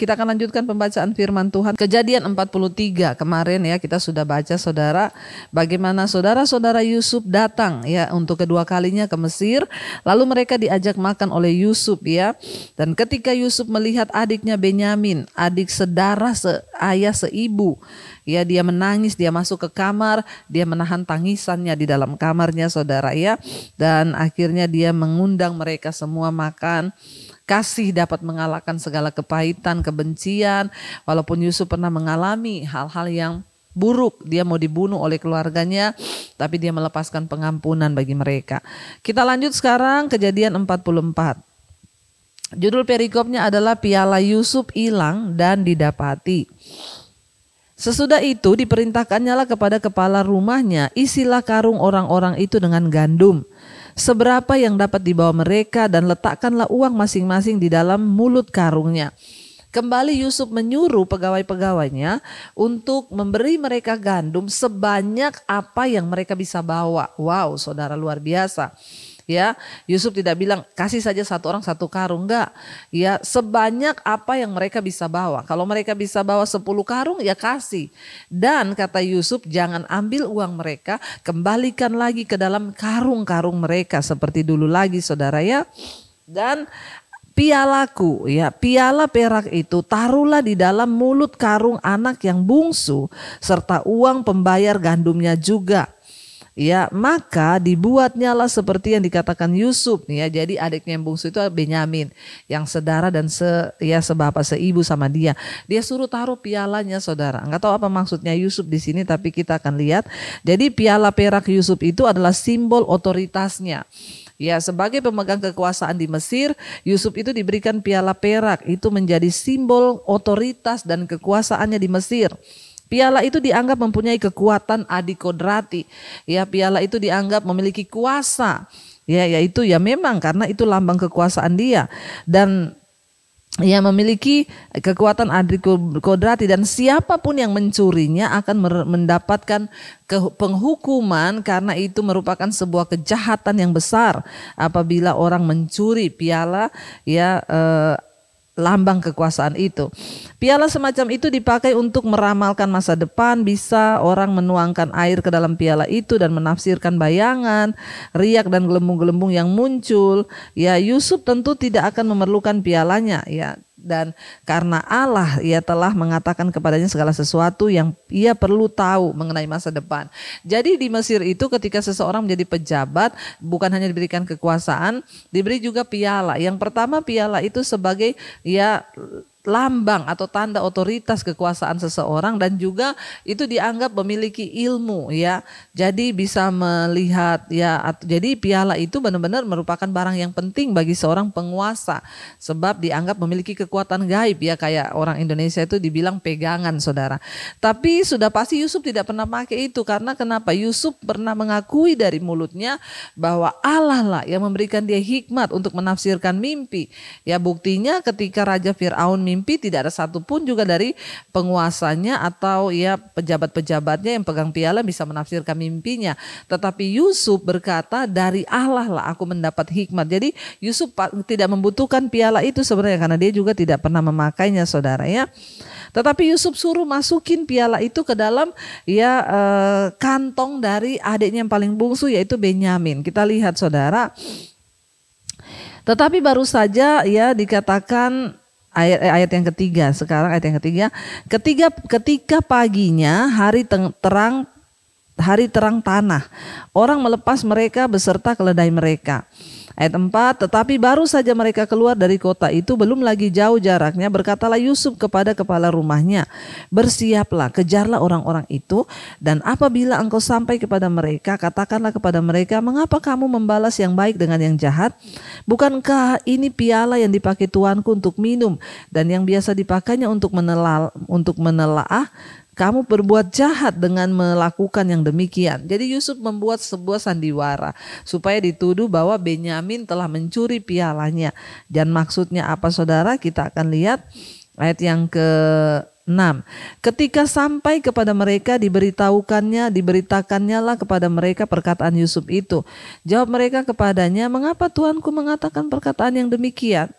Kita akan lanjutkan pembacaan firman Tuhan. Kejadian 43 kemarin ya kita sudah baca saudara bagaimana saudara-saudara Yusuf datang ya untuk kedua kalinya ke Mesir. Lalu mereka diajak makan oleh Yusuf ya. Dan ketika Yusuf melihat adiknya Benyamin, adik sedara seayah seibu Ya, dia menangis, dia masuk ke kamar, dia menahan tangisannya di dalam kamarnya, saudara ya. Dan akhirnya dia mengundang mereka semua makan. Kasih dapat mengalahkan segala kepahitan, kebencian. Walaupun Yusuf pernah mengalami hal-hal yang buruk, dia mau dibunuh oleh keluarganya, tapi dia melepaskan pengampunan bagi mereka. Kita lanjut sekarang kejadian 44. Judul perikopnya adalah piala Yusuf hilang dan didapati. Sesudah itu diperintahkannya kepada kepala rumahnya, isilah karung orang-orang itu dengan gandum. Seberapa yang dapat dibawa mereka dan letakkanlah uang masing-masing di dalam mulut karungnya. Kembali Yusuf menyuruh pegawai-pegawainya untuk memberi mereka gandum sebanyak apa yang mereka bisa bawa. Wow, saudara luar biasa ya Yusuf tidak bilang kasih saja satu orang satu karung enggak ya sebanyak apa yang mereka bisa bawa kalau mereka bisa bawa sepuluh karung ya kasih dan kata Yusuf jangan ambil uang mereka kembalikan lagi ke dalam karung-karung mereka seperti dulu lagi saudara ya dan pialaku ya piala perak itu taruhlah di dalam mulut karung anak yang bungsu serta uang pembayar gandumnya juga ya maka dibuatnyalah seperti yang dikatakan Yusuf nih ya jadi adiknya yang bungsu itu Benyamin yang sedara dan se ya sebapak seibu sama dia dia suruh taruh pialanya saudara Enggak tahu apa maksudnya Yusuf di sini tapi kita akan lihat jadi piala perak Yusuf itu adalah simbol otoritasnya Ya, sebagai pemegang kekuasaan di Mesir, Yusuf itu diberikan piala perak. Itu menjadi simbol otoritas dan kekuasaannya di Mesir. Piala itu dianggap mempunyai kekuatan adikodrati. Ya, piala itu dianggap memiliki kuasa. Ya, yaitu ya memang karena itu lambang kekuasaan dia dan ia ya memiliki kekuatan adikodrati dan siapapun yang mencurinya akan mendapatkan penghukuman karena itu merupakan sebuah kejahatan yang besar apabila orang mencuri piala ya eh, lambang kekuasaan itu. Piala semacam itu dipakai untuk meramalkan masa depan, bisa orang menuangkan air ke dalam piala itu dan menafsirkan bayangan, riak dan gelembung-gelembung yang muncul. Ya, Yusuf tentu tidak akan memerlukan pialanya, ya dan karena Allah ia telah mengatakan kepadanya segala sesuatu yang ia perlu tahu mengenai masa depan. Jadi di Mesir itu ketika seseorang menjadi pejabat bukan hanya diberikan kekuasaan, diberi juga piala. Yang pertama piala itu sebagai ya lambang atau tanda otoritas kekuasaan seseorang dan juga itu dianggap memiliki ilmu ya. Jadi bisa melihat ya at, jadi piala itu benar-benar merupakan barang yang penting bagi seorang penguasa sebab dianggap memiliki kekuatan gaib ya kayak orang Indonesia itu dibilang pegangan Saudara. Tapi sudah pasti Yusuf tidak pernah pakai itu karena kenapa? Yusuf pernah mengakui dari mulutnya bahwa Allah lah yang memberikan dia hikmat untuk menafsirkan mimpi. Ya buktinya ketika Raja Firaun mimpi tidak ada satu pun juga dari penguasanya atau ya pejabat-pejabatnya yang pegang piala bisa menafsirkan mimpinya. Tetapi Yusuf berkata dari Allah lah aku mendapat hikmat. Jadi Yusuf tidak membutuhkan piala itu sebenarnya karena dia juga tidak pernah memakainya saudara ya. Tetapi Yusuf suruh masukin piala itu ke dalam ya eh, kantong dari adiknya yang paling bungsu yaitu Benyamin. Kita lihat saudara. Tetapi baru saja ya dikatakan ayat eh, ayat yang ketiga sekarang ayat yang ketiga ketiga ketika paginya hari terang hari terang tanah orang melepas mereka beserta keledai mereka Ayat 4, tetapi baru saja mereka keluar dari kota itu belum lagi jauh jaraknya berkatalah Yusuf kepada kepala rumahnya, bersiaplah, kejarlah orang-orang itu dan apabila engkau sampai kepada mereka, katakanlah kepada mereka, mengapa kamu membalas yang baik dengan yang jahat? Bukankah ini piala yang dipakai tuanku untuk minum dan yang biasa dipakainya untuk menelal untuk menelaah? kamu berbuat jahat dengan melakukan yang demikian. Jadi Yusuf membuat sebuah sandiwara supaya dituduh bahwa Benyamin telah mencuri pialanya. Dan maksudnya apa saudara? Kita akan lihat ayat yang ke 6. Ketika sampai kepada mereka diberitahukannya, diberitakannya lah kepada mereka perkataan Yusuf itu. Jawab mereka kepadanya, mengapa Tuanku mengatakan perkataan yang demikian?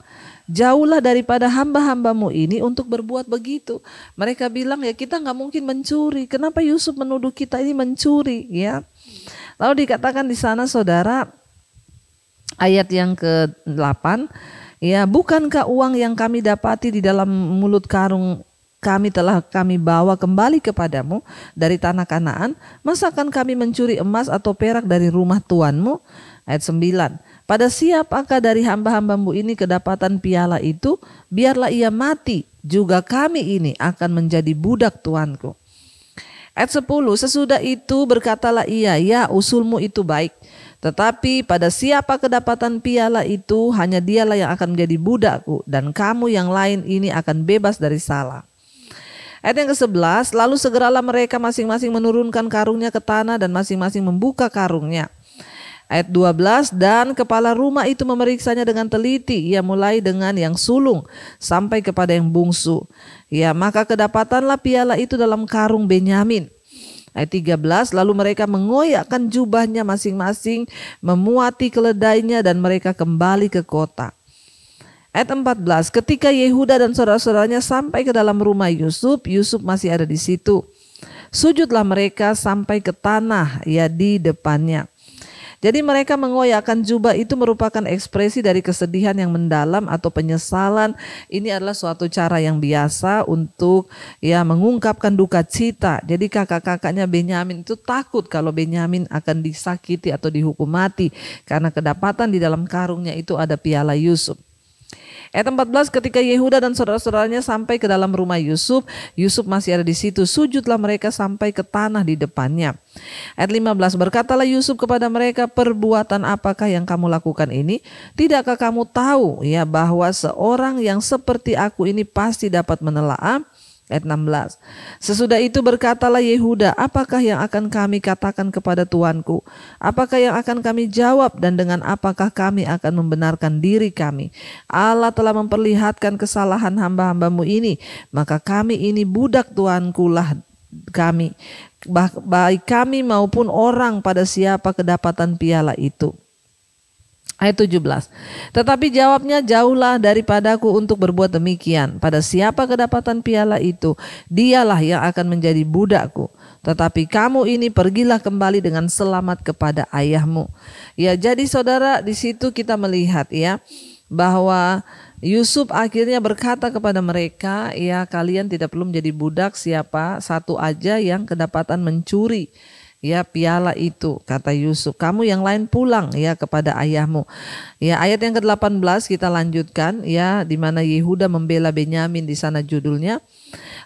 jauhlah daripada hamba-hambamu ini untuk berbuat begitu. Mereka bilang ya kita nggak mungkin mencuri. Kenapa Yusuf menuduh kita ini mencuri? Ya. Lalu dikatakan di sana saudara ayat yang ke-8 ya bukankah uang yang kami dapati di dalam mulut karung kami telah kami bawa kembali kepadamu dari tanah Kanaan, masakan kami mencuri emas atau perak dari rumah tuanmu? Ayat 9. Pada siapakah dari hamba-hambamu ini kedapatan piala itu, biarlah ia mati, juga kami ini akan menjadi budak tuanku. Ayat 10, sesudah itu berkatalah ia, ya usulmu itu baik. Tetapi pada siapa kedapatan piala itu, hanya dialah yang akan menjadi budakku, dan kamu yang lain ini akan bebas dari salah. Ayat yang ke-11, lalu segeralah mereka masing-masing menurunkan karungnya ke tanah dan masing-masing membuka karungnya. Ayat 12, dan kepala rumah itu memeriksanya dengan teliti. Ia mulai dengan yang sulung sampai kepada yang bungsu. Ya, maka kedapatanlah piala itu dalam karung Benyamin. Ayat 13, lalu mereka mengoyakkan jubahnya masing-masing, memuati keledainya dan mereka kembali ke kota. Ayat 14, ketika Yehuda dan saudara-saudaranya sampai ke dalam rumah Yusuf, Yusuf masih ada di situ. Sujudlah mereka sampai ke tanah, ya di depannya. Jadi mereka mengoyakkan jubah itu merupakan ekspresi dari kesedihan yang mendalam atau penyesalan. Ini adalah suatu cara yang biasa untuk ya mengungkapkan duka cita. Jadi kakak-kakaknya Benyamin itu takut kalau Benyamin akan disakiti atau dihukum mati karena kedapatan di dalam karungnya itu ada piala Yusuf. Ayat 14 ketika Yehuda dan saudara-saudaranya sampai ke dalam rumah Yusuf, Yusuf masih ada di situ. Sujudlah mereka sampai ke tanah di depannya. Ayat 15 berkatalah Yusuf kepada mereka, "Perbuatan apakah yang kamu lakukan ini? Tidakkah kamu tahu ya bahwa seorang yang seperti aku ini pasti dapat menelaah?" Ayat 16. Sesudah itu berkatalah Yehuda, apakah yang akan kami katakan kepada Tuanku? Apakah yang akan kami jawab dan dengan apakah kami akan membenarkan diri kami? Allah telah memperlihatkan kesalahan hamba-hambamu ini, maka kami ini budak Tuanku lah kami baik kami maupun orang pada siapa kedapatan piala itu. Ayat 17. Tetapi jawabnya jauhlah daripadaku untuk berbuat demikian. Pada siapa kedapatan piala itu, dialah yang akan menjadi budakku. Tetapi kamu ini pergilah kembali dengan selamat kepada ayahmu. Ya, jadi saudara di situ kita melihat ya bahwa Yusuf akhirnya berkata kepada mereka, ya kalian tidak perlu menjadi budak siapa satu aja yang kedapatan mencuri ya piala itu kata Yusuf kamu yang lain pulang ya kepada ayahmu ya ayat yang ke-18 kita lanjutkan ya di mana Yehuda membela Benyamin di sana judulnya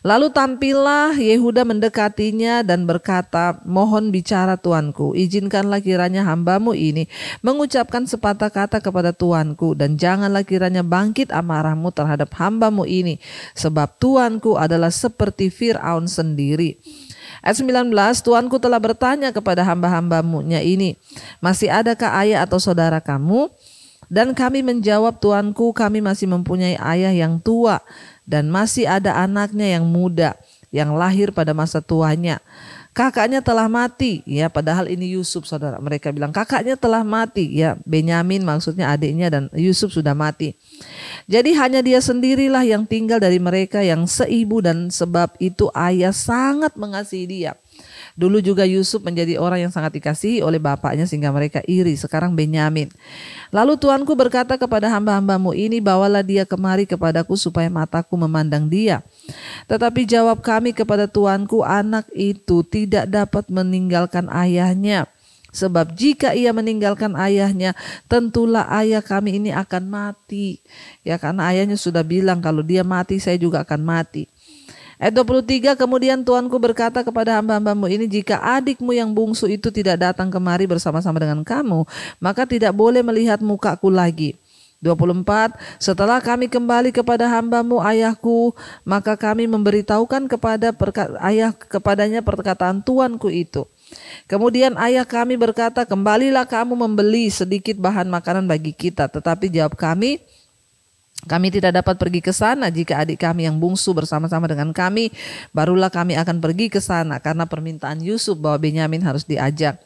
lalu tampillah Yehuda mendekatinya dan berkata mohon bicara tuanku izinkanlah kiranya hambamu ini mengucapkan sepatah kata kepada tuanku dan janganlah kiranya bangkit amarahmu terhadap hambamu ini sebab tuanku adalah seperti Firaun sendiri Ayat 19, Tuanku telah bertanya kepada hamba-hambamunya ini, masih adakah ayah atau saudara kamu? Dan kami menjawab, Tuanku kami masih mempunyai ayah yang tua dan masih ada anaknya yang muda yang lahir pada masa tuanya kakaknya telah mati ya padahal ini Yusuf saudara mereka bilang kakaknya telah mati ya Benyamin maksudnya adiknya dan Yusuf sudah mati jadi hanya dia sendirilah yang tinggal dari mereka yang seibu dan sebab itu ayah sangat mengasihi dia Dulu juga Yusuf menjadi orang yang sangat dikasihi oleh bapaknya sehingga mereka iri. Sekarang Benyamin. Lalu Tuanku berkata kepada hamba-hambamu ini, bawalah dia kemari kepadaku supaya mataku memandang dia. Tetapi jawab kami kepada Tuanku, anak itu tidak dapat meninggalkan ayahnya. Sebab jika ia meninggalkan ayahnya, tentulah ayah kami ini akan mati. Ya karena ayahnya sudah bilang kalau dia mati, saya juga akan mati. Ayat 23 kemudian tuanku berkata kepada hamba-hambamu ini jika adikmu yang bungsu itu tidak datang kemari bersama-sama dengan kamu maka tidak boleh melihat mukaku lagi. 24 Setelah kami kembali kepada hambamu ayahku maka kami memberitahukan kepada ayah kepadanya perkataan tuanku itu. Kemudian ayah kami berkata, "Kembalilah kamu membeli sedikit bahan makanan bagi kita." Tetapi jawab kami, kami tidak dapat pergi ke sana jika adik kami yang bungsu bersama-sama dengan kami, barulah kami akan pergi ke sana karena permintaan Yusuf bahwa Benyamin harus diajak.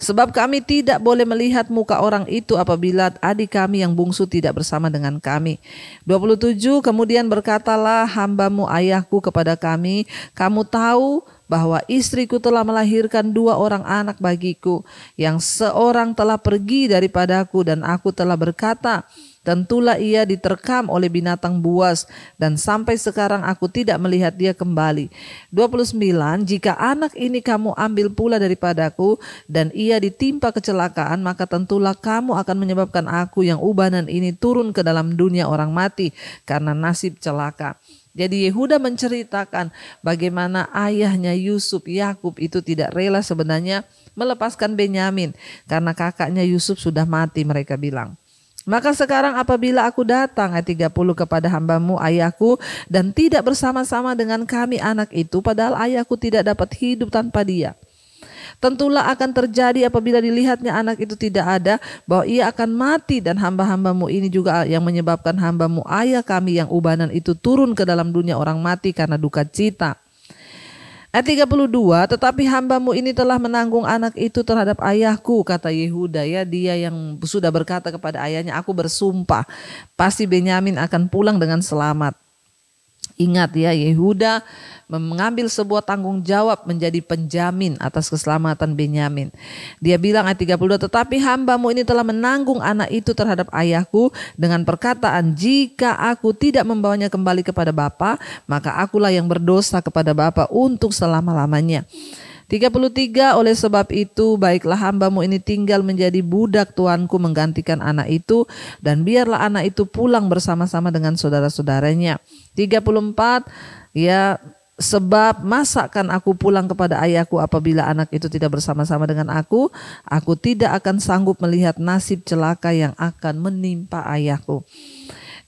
Sebab kami tidak boleh melihat muka orang itu apabila adik kami yang bungsu tidak bersama dengan kami. 27 Kemudian berkatalah hambamu ayahku kepada kami, kamu tahu bahwa istriku telah melahirkan dua orang anak bagiku, yang seorang telah pergi daripadaku dan aku telah berkata, Tentulah ia diterkam oleh binatang buas dan sampai sekarang aku tidak melihat dia kembali. 29 Jika anak ini kamu ambil pula daripadaku dan ia ditimpa kecelakaan maka tentulah kamu akan menyebabkan aku yang ubanan ini turun ke dalam dunia orang mati karena nasib celaka. Jadi Yehuda menceritakan bagaimana ayahnya Yusuf Yakub itu tidak rela sebenarnya melepaskan Benyamin karena kakaknya Yusuf sudah mati mereka bilang. Maka sekarang apabila aku datang ayat 30 kepada hambamu ayahku dan tidak bersama-sama dengan kami anak itu padahal ayahku tidak dapat hidup tanpa dia. Tentulah akan terjadi apabila dilihatnya anak itu tidak ada bahwa ia akan mati dan hamba-hambamu ini juga yang menyebabkan hambamu ayah kami yang ubanan itu turun ke dalam dunia orang mati karena duka cita. Ayat 32, tetapi hambamu ini telah menanggung anak itu terhadap ayahku, kata Yehuda ya, dia yang sudah berkata kepada ayahnya, aku bersumpah, pasti Benyamin akan pulang dengan selamat. Ingat ya, Yehuda mengambil sebuah tanggung jawab menjadi penjamin atas keselamatan Benyamin. Dia bilang ayat 32, tetapi hambamu ini telah menanggung anak itu terhadap ayahku dengan perkataan, jika aku tidak membawanya kembali kepada Bapa, maka akulah yang berdosa kepada Bapa untuk selama-lamanya. 33 Oleh sebab itu baiklah hambamu ini tinggal menjadi budak tuanku menggantikan anak itu dan biarlah anak itu pulang bersama-sama dengan saudara-saudaranya. 34 Ya sebab masakan aku pulang kepada ayahku apabila anak itu tidak bersama-sama dengan aku, aku tidak akan sanggup melihat nasib celaka yang akan menimpa ayahku.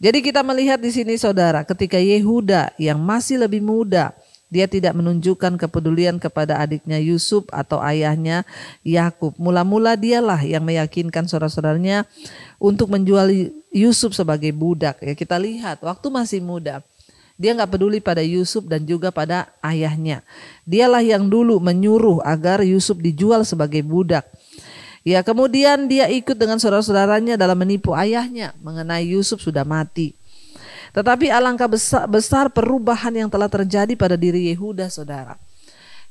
Jadi kita melihat di sini saudara, ketika Yehuda yang masih lebih muda dia tidak menunjukkan kepedulian kepada adiknya Yusuf atau ayahnya Yakub. Mula-mula dialah yang meyakinkan saudara-saudaranya untuk menjual Yusuf sebagai budak. Ya kita lihat waktu masih muda. Dia nggak peduli pada Yusuf dan juga pada ayahnya. Dialah yang dulu menyuruh agar Yusuf dijual sebagai budak. Ya, kemudian dia ikut dengan saudara-saudaranya dalam menipu ayahnya mengenai Yusuf sudah mati. Tetapi alangkah besar, besar perubahan yang telah terjadi pada diri Yehuda, saudara.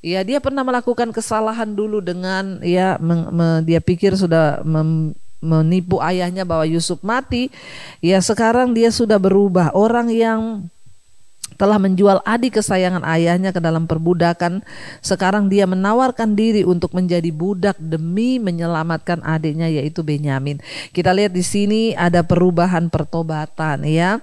Ya, dia pernah melakukan kesalahan dulu dengan ya me, me, dia pikir sudah mem, menipu ayahnya bahwa Yusuf mati. Ya, sekarang dia sudah berubah. Orang yang telah menjual adik kesayangan ayahnya ke dalam perbudakan, sekarang dia menawarkan diri untuk menjadi budak demi menyelamatkan adiknya yaitu Benyamin. Kita lihat di sini ada perubahan pertobatan ya.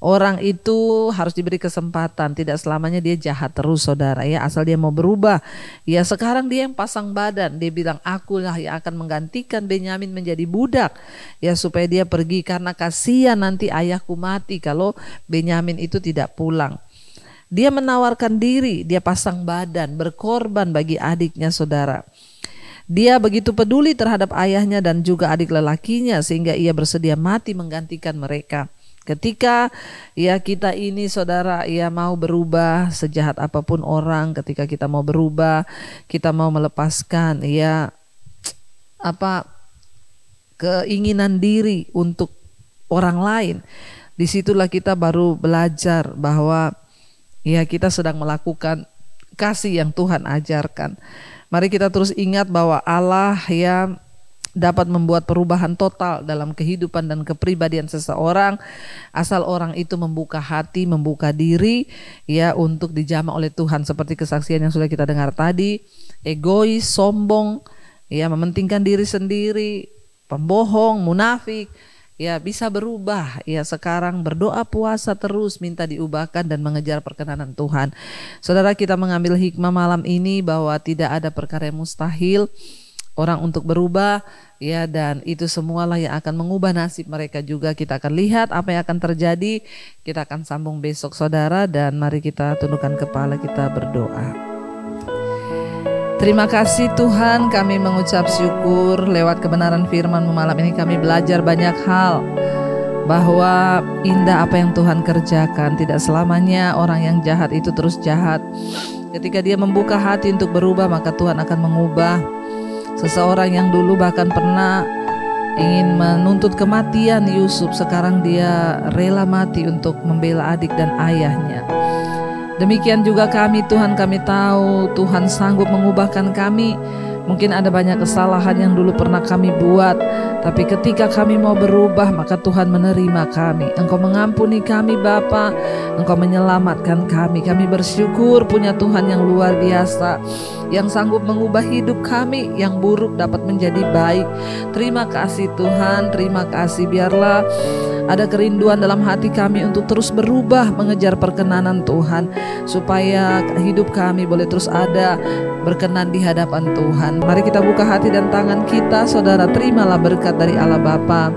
Orang itu harus diberi kesempatan, tidak selamanya dia jahat terus saudara ya, asal dia mau berubah. Ya sekarang dia yang pasang badan, dia bilang akulah yang akan menggantikan Benyamin menjadi budak. Ya supaya dia pergi karena kasihan nanti ayahku mati kalau Benyamin itu tidak pulang. Dia menawarkan diri, dia pasang badan, berkorban bagi adiknya saudara. Dia begitu peduli terhadap ayahnya dan juga adik lelakinya sehingga ia bersedia mati menggantikan mereka. Ketika ya kita ini saudara ya mau berubah sejahat apapun orang, ketika kita mau berubah, kita mau melepaskan ya apa keinginan diri untuk orang lain. Disitulah kita baru belajar bahwa ya kita sedang melakukan kasih yang Tuhan ajarkan. Mari kita terus ingat bahwa Allah yang dapat membuat perubahan total dalam kehidupan dan kepribadian seseorang asal orang itu membuka hati, membuka diri ya untuk dijamah oleh Tuhan seperti kesaksian yang sudah kita dengar tadi, egois, sombong, ya mementingkan diri sendiri, pembohong, munafik, ya bisa berubah ya sekarang berdoa puasa terus minta diubahkan dan mengejar perkenanan Tuhan. Saudara kita mengambil hikmah malam ini bahwa tidak ada perkara yang mustahil orang untuk berubah ya dan itu semualah yang akan mengubah nasib mereka juga kita akan lihat apa yang akan terjadi kita akan sambung besok saudara dan mari kita tundukkan kepala kita berdoa Terima kasih Tuhan kami mengucap syukur lewat kebenaran firman malam ini kami belajar banyak hal bahwa indah apa yang Tuhan kerjakan tidak selamanya orang yang jahat itu terus jahat ketika dia membuka hati untuk berubah maka Tuhan akan mengubah Seseorang yang dulu bahkan pernah ingin menuntut kematian Yusuf, sekarang dia rela mati untuk membela adik dan ayahnya. Demikian juga kami Tuhan, kami tahu Tuhan sanggup mengubahkan kami Mungkin ada banyak kesalahan yang dulu pernah kami buat, tapi ketika kami mau berubah, maka Tuhan menerima kami. Engkau mengampuni kami, Bapa. Engkau menyelamatkan kami. Kami bersyukur punya Tuhan yang luar biasa, yang sanggup mengubah hidup kami yang buruk dapat menjadi baik. Terima kasih Tuhan, terima kasih. Biarlah ada kerinduan dalam hati kami untuk terus berubah mengejar perkenanan Tuhan supaya hidup kami boleh terus ada berkenan di hadapan Tuhan. Mari kita buka hati dan tangan kita, Saudara, terimalah berkat dari Allah Bapa.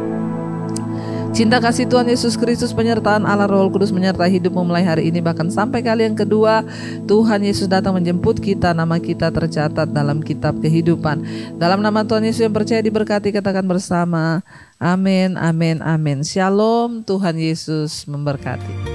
Cinta kasih Tuhan Yesus Kristus penyertaan Allah Roh Kudus menyertai hidupmu mulai hari ini bahkan sampai kali yang kedua Tuhan Yesus datang menjemput kita nama kita tercatat dalam kitab kehidupan. Dalam nama Tuhan Yesus yang percaya diberkati katakan bersama Amin, amin, amin. Shalom, Tuhan Yesus memberkati.